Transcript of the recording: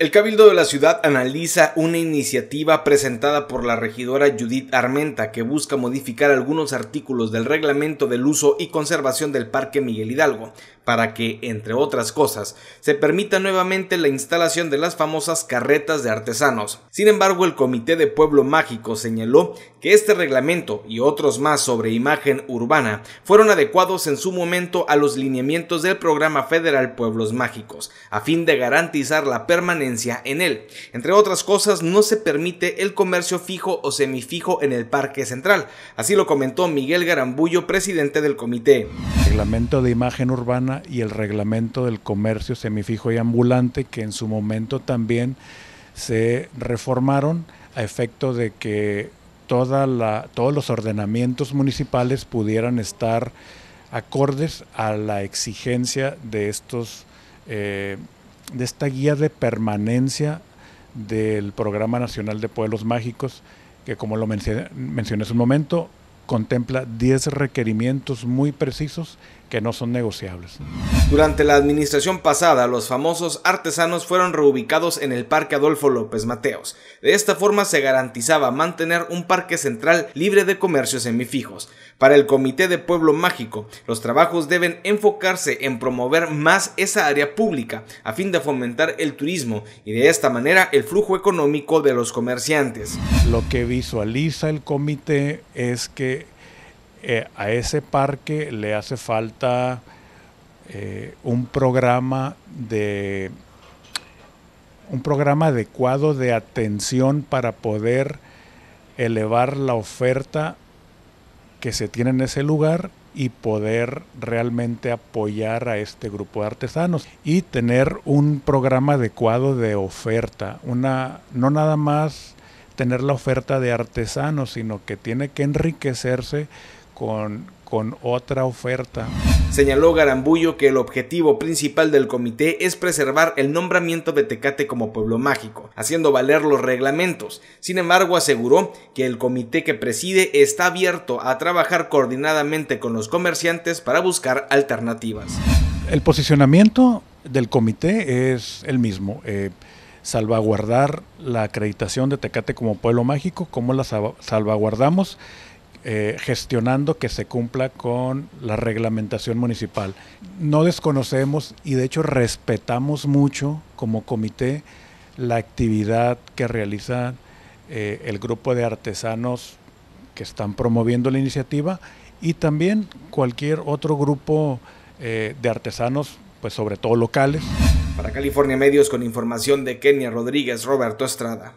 El Cabildo de la ciudad analiza una iniciativa presentada por la regidora Judith Armenta que busca modificar algunos artículos del reglamento del uso y conservación del Parque Miguel Hidalgo para que, entre otras cosas, se permita nuevamente la instalación de las famosas carretas de artesanos. Sin embargo, el Comité de Pueblo Mágico señaló que este reglamento y otros más sobre imagen urbana fueron adecuados en su momento a los lineamientos del programa federal Pueblos Mágicos, a fin de garantizar la permanencia en él. Entre otras cosas, no se permite el comercio fijo o semifijo en el Parque Central. Así lo comentó Miguel Garambullo, presidente del comité. El reglamento de imagen urbana y el reglamento del comercio semifijo y ambulante, que en su momento también se reformaron a efecto de que toda la, todos los ordenamientos municipales pudieran estar acordes a la exigencia de estos eh, de esta guía de permanencia del Programa Nacional de Pueblos Mágicos, que como lo mencioné, hace un momento, contempla 10 requerimientos muy precisos que no son negociables. Durante la administración pasada, los famosos artesanos fueron reubicados en el Parque Adolfo López Mateos. De esta forma se garantizaba mantener un parque central libre de comercios semifijos. Para el Comité de Pueblo Mágico, los trabajos deben enfocarse en promover más esa área pública a fin de fomentar el turismo y de esta manera el flujo económico de los comerciantes. Lo que visualiza el comité es que eh, a ese parque le hace falta eh, un programa de un programa adecuado de atención para poder elevar la oferta que se tiene en ese lugar y poder realmente apoyar a este grupo de artesanos y tener un programa adecuado de oferta, una no nada más tener la oferta de artesanos, sino que tiene que enriquecerse con, otra oferta. Señaló Garambullo que el objetivo principal del comité es preservar el nombramiento de Tecate como pueblo mágico, haciendo valer los reglamentos. Sin embargo, aseguró que el comité que preside está abierto a trabajar coordinadamente con los comerciantes para buscar alternativas. El posicionamiento del comité es el mismo. Eh, salvaguardar la acreditación de Tecate como pueblo mágico, cómo la salvaguardamos eh, gestionando que se cumpla con la reglamentación municipal. No desconocemos y de hecho respetamos mucho como comité la actividad que realiza eh, el grupo de artesanos que están promoviendo la iniciativa y también cualquier otro grupo eh, de artesanos, pues sobre todo locales. Para California Medios con información de Kenia Rodríguez, Roberto Estrada.